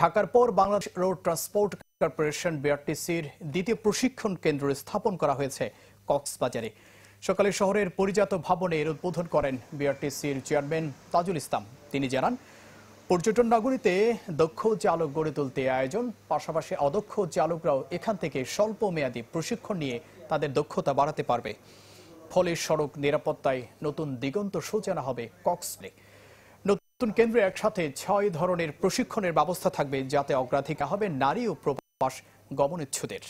ঢাকার পর Bangladesh road transport corporation বিআরটিসির দ্বিতীয় প্রশিক্ষণ কেন্দ্র স্থাপন করা হয়েছে কক্সবাজারে সকালে শহরের পরিজাত ভবনে এর উদ্বোধন করেন বিআরটিসির চেয়ারম্যান তাজুল ইসলাম তিনি জানান পর্যটন নগরীতে দক্ষ চালক গড়ে তুলতে আয়োজন পাশাপাশি অদক্ষ চালকরাও এখান থেকে স্বল্প মেয়াদী প্রশিক্ষণ নিয়ে তাদের দক্ষতা বাড়াতে পারবে ফলে সড়ক নিরাপত্তায় নতুন দিগন্ত সূচনা হবে কক্সবাজারে নতুন কেন্দ্রে একসাথে ছয় ধরনের প্রশিক্ষণের ব্যবস্থা থাকবে যাতে অগ্রাধিকার হবে নারী ও প্রবাস গমনেচ্ছুদের